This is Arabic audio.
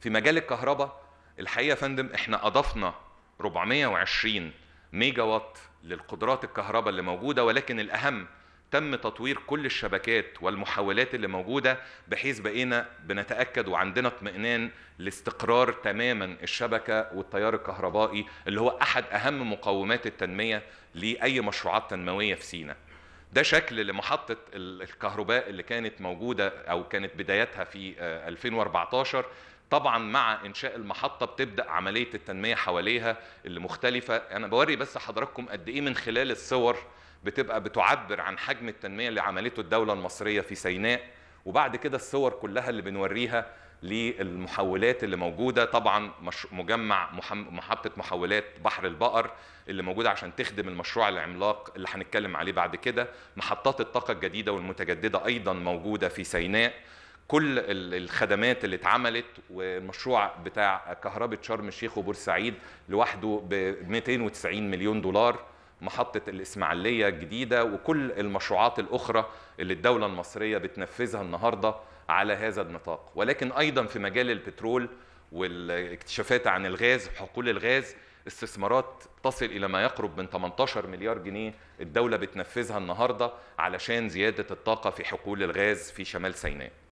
في مجال الكهرباء الحقيقه يا فندم احنا اضفنا 420 ميجا وات للقدرات الكهرباء اللي موجوده ولكن الاهم تم تطوير كل الشبكات والمحولات اللي موجودة بحيث بقينا بنتأكد وعندنا اطمئنان لاستقرار تماما الشبكة والتيار الكهربائي اللي هو أحد أهم مقومات التنمية لأي مشروعات تنموية في سينا ده شكل لمحطة الكهرباء اللي كانت موجودة أو كانت بدايتها في 2014 آه، طبعا مع انشاء المحطه بتبدا عمليه التنميه حواليها اللي مختلفه انا بوري بس حضراتكم قد ايه من خلال الصور بتبقى بتعبر عن حجم التنميه اللي عملته الدوله المصريه في سيناء وبعد كده الصور كلها اللي بنوريها للمحولات اللي موجودة طبعا مجمع محطة محولات بحر البقر اللي موجودة عشان تخدم المشروع العملاق اللي هنتكلم عليه بعد كده محطات الطاقة الجديدة والمتجددة أيضا موجودة في سيناء كل الخدمات اللي اتعملت والمشروع بتاع كهرباء شرم الشيخ وبورسعيد لوحده ب 290 مليون دولار محطة الإسماعيلية الجديدة وكل المشروعات الأخرى اللي الدولة المصرية بتنفذها النهاردة على هذا النطاق ولكن أيضا في مجال البترول والاكتشافات عن الغاز حقول الغاز استثمارات تصل إلى ما يقرب من 18 مليار جنيه الدولة بتنفذها النهاردة علشان زيادة الطاقة في حقول الغاز في شمال سيناء